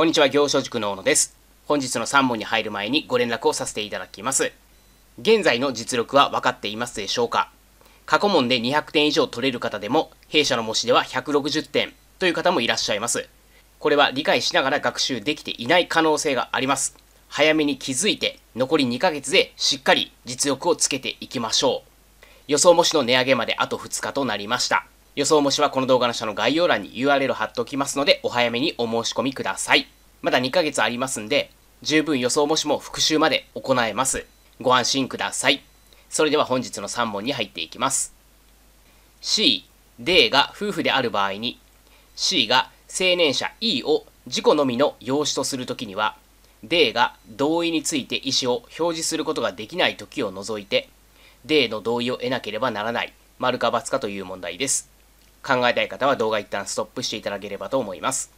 こんにちは、行書塾の小野です。本日の3問に入る前にご連絡をさせていただきます。現在の実力は分かっていますでしょうか過去問で200点以上取れる方でも、弊社の模試では160点という方もいらっしゃいます。これは理解しながら学習できていない可能性があります。早めに気づいて、残り2ヶ月でしっかり実力をつけていきましょう。予想模試の値上げまであと2日となりました。予想模しはこの動画の下の概要欄に URL 貼っておきますので、お早めにお申し込みください。まだ2ヶ月ありますんで、十分予想模しも復習まで行えます。ご安心ください。それでは本日の3問に入っていきます。C、D が夫婦である場合に、C が青年者 E を自己のみの養子とするときには、D が同意について意思を表示することができないときを除いて、D の同意を得なければならない、丸か×かという問題です。考えたい方は動画一旦ストップしていただければと思います。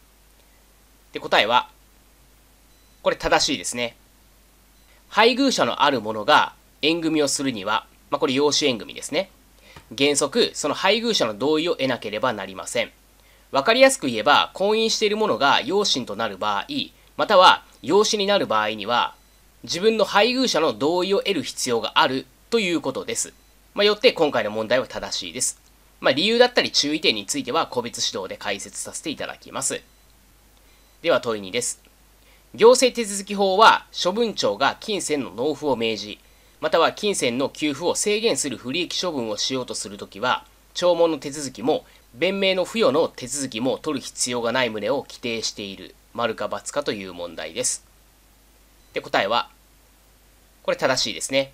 で、答えは、これ正しいですね。配偶者のあるものが縁組をするには、まあ、これ養子縁組ですね。原則、その配偶者の同意を得なければなりません。わかりやすく言えば、婚姻しているものが養子となる場合、または養子になる場合には、自分の配偶者の同意を得る必要があるということです。まあ、よって今回の問題は正しいです。まあ、理由だったり注意点については個別指導で解説させていただきます。では問い2です。行政手続法は処分庁が金銭の納付を命じ、または金銭の給付を制限する不利益処分をしようとするときは、聴聞の手続きも弁明の付与の手続きも取る必要がない旨を規定している、丸か×かという問題です。で、答えは、これ正しいですね。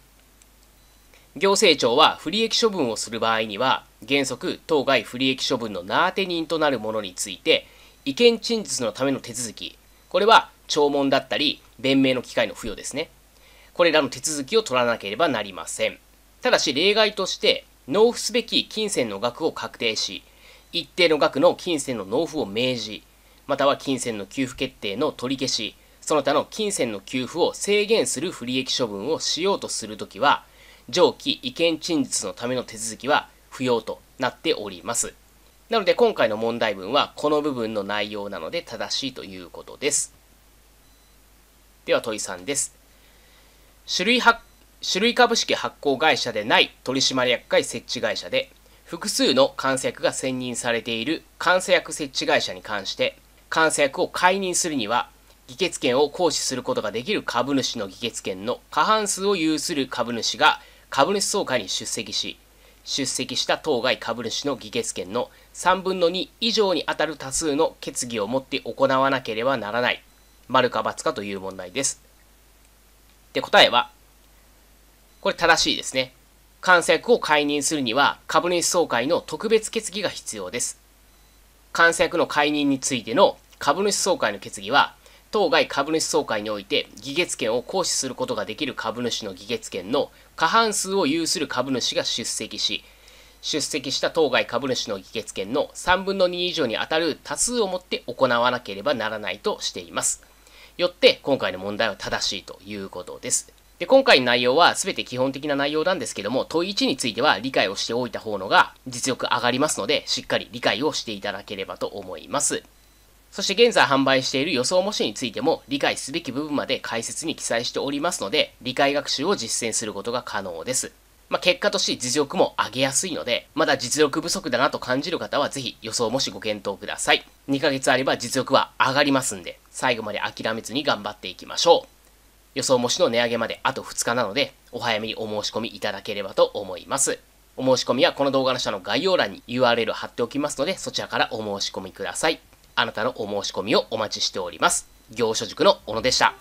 行政庁は不利益処分をする場合には原則当該不利益処分の名当て人となるものについて意見陳述のための手続きこれは聴聞だったり弁明の機会の付与ですねこれらの手続きを取らなければなりませんただし例外として納付すべき金銭の額を確定し一定の額の金銭の納付を明示または金銭の給付決定の取り消しその他の金銭の給付を制限する不利益処分をしようとするときは上記意見陳述のための手続きは不要となっております。なので今回の問題文はこの部分の内容なので正しいということです。では問い3です。種類は種類株式発行会社でない取締役会設置会社で複数の監査役が選任されている監査役設置会社に関して監査役を解任するには議決権を行使することができる株主の議決権の過半数を有する株主が株主総会に出席し、出席した当該株主の議決権の3分の2以上に当たる多数の決議をもって行わなければならない、丸か×かという問題です。で、答えは、これ正しいですね。監査役を解任するには株主総会の特別決議が必要です。監査役の解任についての株主総会の決議は当該株主総会において議決権を行使することができる株主の議決権の過半数を有する株主が出席し出席した当該株主の議決権の3分の2以上に当たる多数をもって行わなければならないとしています。よって今回の問題は正しいということです。で、今回の内容は全て基本的な内容なんですけども、問い1については理解をしておいた方のが実力上がりますので、しっかり理解をしていただければと思います。そして現在販売している予想模試についても理解すべき部分まで解説に記載しておりますので、理解学習を実践することが可能です。まあ、結果として実力も上げやすいので、まだ実力不足だなと感じる方はぜひ予想模試ご検討ください。2ヶ月あれば実力は上がりますんで、最後まで諦めずに頑張っていきましょう。予想模試の値上げまであと2日なので、お早めにお申し込みいただければと思います。お申し込みはこの動画の下の概要欄に URL 貼っておきますので、そちらからお申し込みください。あなたのお申し込みをお待ちしております。行書塾の小野でした。